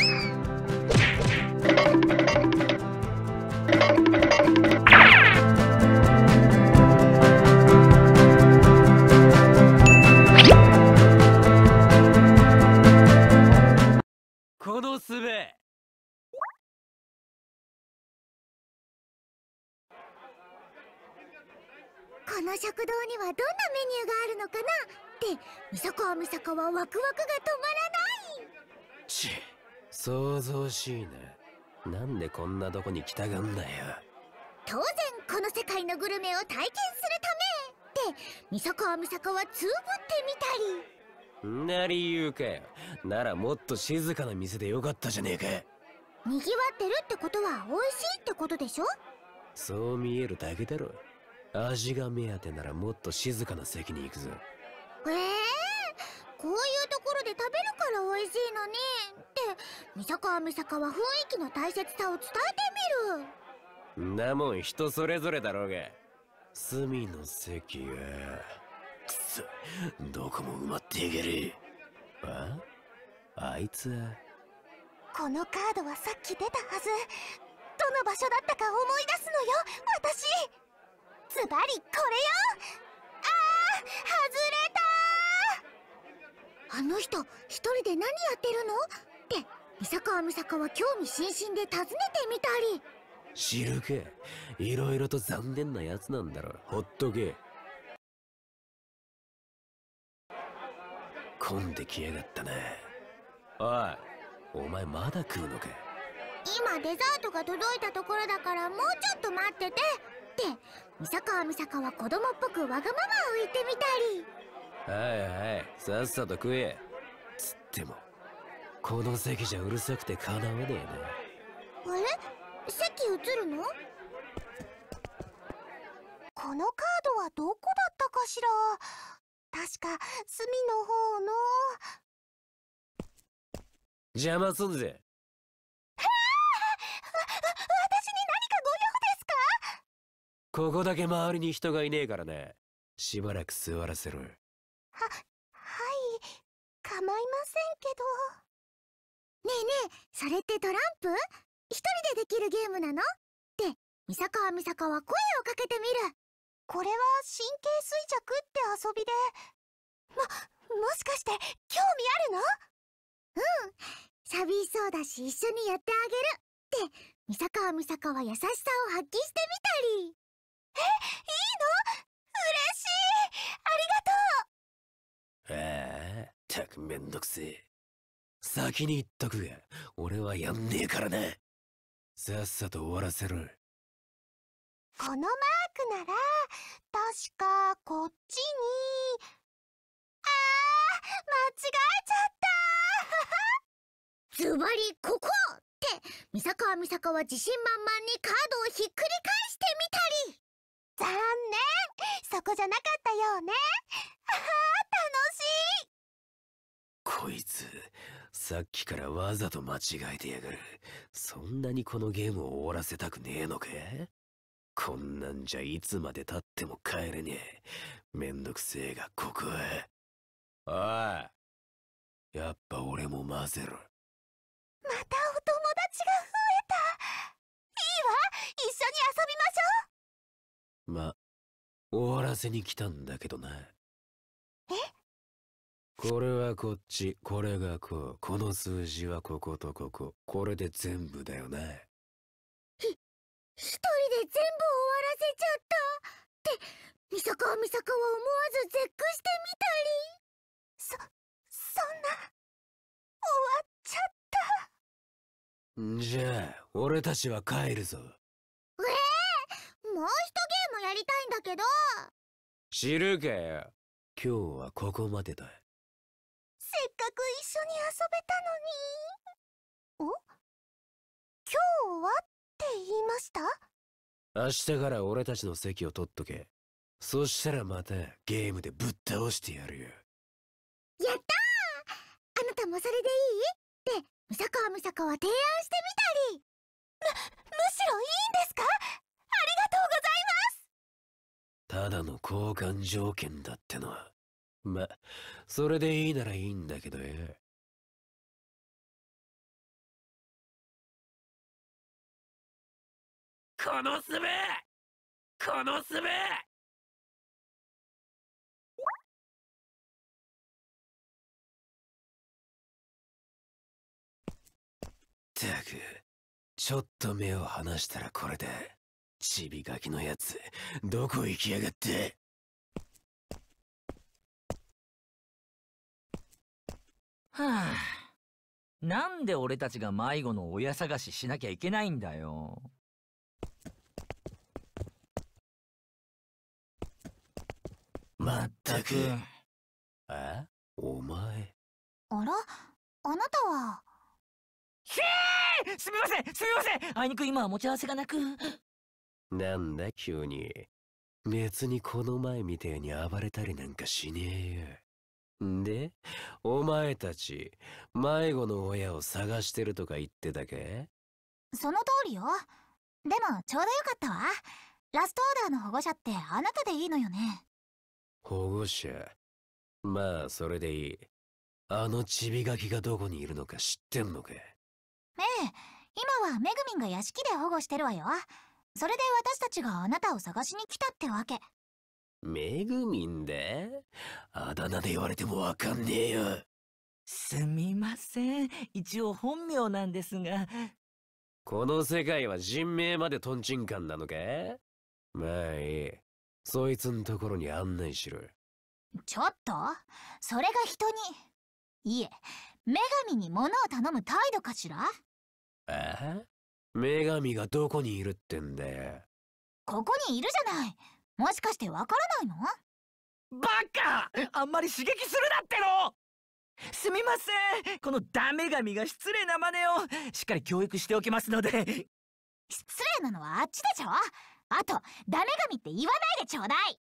この食堂にはどんなメニューがあるのかなってみそこはみそこはワクワクが止まらない想像しいななんでこんなとこに来たがんだよ当然この世界のグルメを体験するためって三坂は三坂はつぶってみたりな理由かよならもっと静かな店でよかったじゃねえかにぎわってるってことは美味しいってことでしょそう見えるだけだろ味が目当てならもっと静かな席に行くぞええー、こういうところで食べるから美味しいのに三坂美坂は雰囲気の大切さを伝えてみるなもん人それぞれだろうが隅の席がくそどこも埋まっていけるああいつこのカードはさっき出たはずどの場所だったか思い出すのよ私ズバリこれよああ外れたあの人一人で何やってるの三坂美坂は興味津々で訪ねてみたり知るけいろいろと残念なやつなんだろほっとけ混んできやがったねおいお前まだ食うのか今デザートが届いたところだからもうちょっと待っててって三坂美坂は子供っぽくわがままを言ってみたりはいはいさっさと食えつってもこの席じゃうるさくてかなわねえなあれ席映るのこのカードはどこだったかしら確か隅の方の邪魔すんぜへえ私に何かご用ですかここだけ周りに人がいねえからねしばらく座らせるははい構いませんけどねえねえそれってトランプ一人でできるゲームなのって三坂は三坂は声をかけてみるこれは神経衰弱って遊びでまもしかして興味あるのうん寂しそうだし一緒にやってあげるって三坂は三坂は優しさを発揮してみたりえいいの嬉しいありがとうああたくめんどくせえ先に言っとくが、俺はやんねえからな。さっさと終わらせろ。このマークなら、確かこっちに。あー、間違えちゃった ズバリここって三坂は三坂は自信満々にカードをひっくり返してみたり残念そこじゃなかったようね こいつ、さっきからわざと間違えてやがる。そんなにこのゲームを終わらせたくねえのかこんなんじゃいつまでたっても帰れねえ。めんどくせえが、ここへ。おい。やっぱ俺も混ぜろ。またお友達が増えた。いいわ、一緒に遊びましょう。ま、終わらせに来たんだけどな。これはこっち、これがこう、この数字はこことここ、これで全部だよな。ひ、一人で全部終わらせちゃったって、みさこはさこは思わず絶句してみたり。そ、そんな、終わっちゃった。じゃあ、俺たちは帰るぞ。ええー、もう一ゲームやりたいんだけど。知るかよ。今日はここまでだ。せっかく一緒に遊べたのにお今日はって言いました明日から俺たちの席を取っとけそしたらまたゲームでぶっ倒してやるよやったーあなたもそれでいいってむさかわむさかは提案してみたりむむしろいいんですかありがとうございますただの交換条件だってのはま、それでいいならいいんだけどよ。このすべこのすべったく、ちょっと目を離したらこれで、ちびガキのやつ、どこ行きやがって。はあ、なんで俺たちが迷子の親探ししなきゃいけないんだよ。まったく。えお前。あらあなたは。ひえすみませんすみませんあいにく今は持ち合わせがなく。なんだ急に。別にこの前みてえに暴れたりなんかしねえよ。んで、お前たち、迷子の親を探してるとか言ってたけその通りよ。でも、ちょうどよかったわ。ラストオーダーの保護者ってあなたでいいのよね。保護者まあ、それでいい。あのチビガキがどこにいるのか知ってんのかええ、今はめぐみんが屋敷で保護してるわよ。それで私たちがあなたを探しに来たってわけ。めぐみんであだ名で言われてもわかんねえよ。すみません。一応本名なんですが。この世界は人名までトンチンカンなのかまあいい。そいつんところに案内しろ。ちょっとそれが人に。いえ、女神に物を頼む態度かしらえ女神がどこにいるってんだよ。ここにいるじゃないもしかしてわからないのバカあんまり刺激するなってのすみませんこのダメ神が失礼な真似をしっかり教育しておきますので失礼なのはあっちでしょあとダメ神って言わないでちょうだい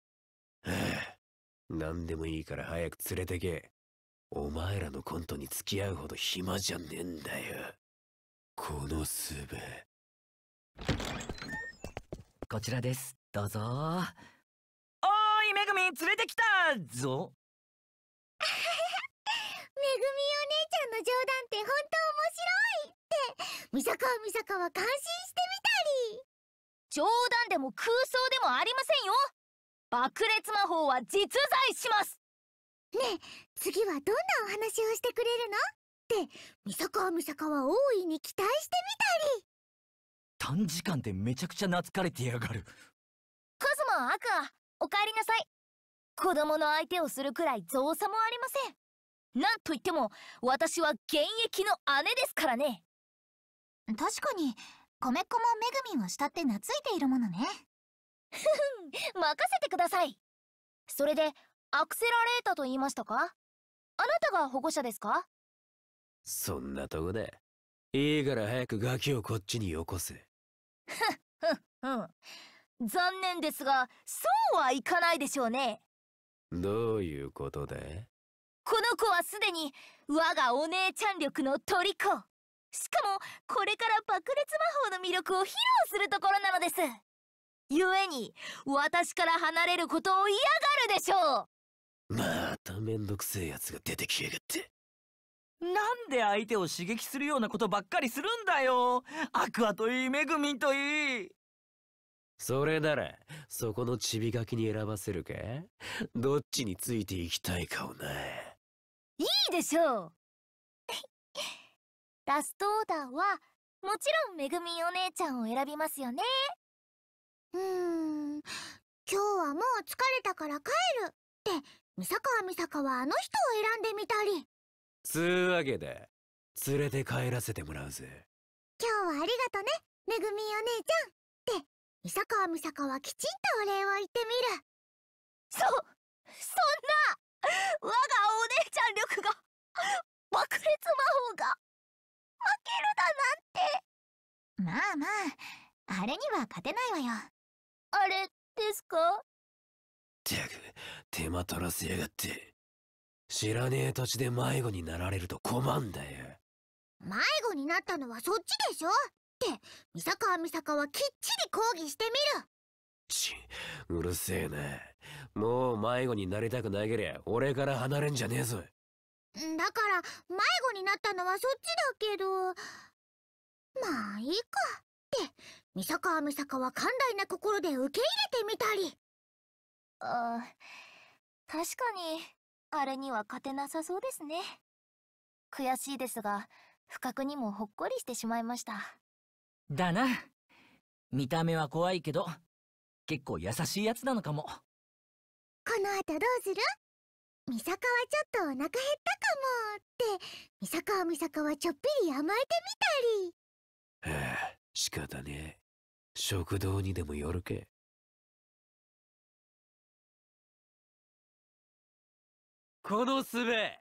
何でもいいから早く連れてけお前らのコントに付き合うほど暇じゃねえんだよこのすべこちらですどうぞおーいめぐみ連れてきたぞ めぐみお姉ちゃんの冗談って本当面白いってみさかみさかは感心してみたり冗談でも空想でもありませんよ爆裂魔法は実在しますねえ次はどんなお話をしてくれるのってみさかみさかは大いに期待してみたり短時間でめちゃくちゃ懐かれてやがるあアクアお帰りなさい子供の相手をするくらい造作もありませんなんといっても私は現役の姉ですからね確かに米っ子もめぐみんを慕って懐いているものねふふん任せてくださいそれでアクセラレータと言いましたかあなたが保護者ですかそんなとこでいいから早くガキをこっちによこせふんふんふん残念ですがそうはいかないでしょうねどういうことでこの子はすでに我がお姉ちゃん力の虜しかもこれから爆裂魔法の魅力を披露するところなのです故に私から離れることを嫌がるでしょうまためんどくせえやつが出てきやがってなんで相手を刺激するようなことばっかりするんだよアクアといいメグミンといいそれなら、そこのちびがきに選ばせるかどっちについていきたいかをな。いいでしょうラストオーダーは、もちろんめぐみお姉ちゃんを選びますよね。うーん、今日はもう疲れたから帰るって、三坂は三坂はあの人を選んでみたり。つうわけで、連れて帰らせてもらうぜ。今日はありがとね、めぐみお姉ちゃん。伊坂美坂はきちんとお礼を言ってみるそそんな我がお姉ちゃん力が爆裂魔法が負けるだなんてまあまああれには勝てないわよあれですかたく手間取らせやがって知らねえ土地で迷子になられると困んだよ迷子になったのはそっちでしょって三坂美坂はきっちり抗議してみるちうるせえなもう迷子になりたくなげりゃ俺から離れんじゃねえぞだから迷子になったのはそっちだけどまあいいかって三坂三坂は寛大な心で受け入れてみたりあ確かにあれには勝てなさそうですね悔しいですが不覚にもほっこりしてしまいましただな。見た目は怖いけど、結構優しいやつなのかも。この後どうするミサカはちょっとお腹減ったかもって、ミサカはミサカはちょっぴり甘えてみたり。はあ、仕方ねえ。食堂にでも寄るけ。このすべ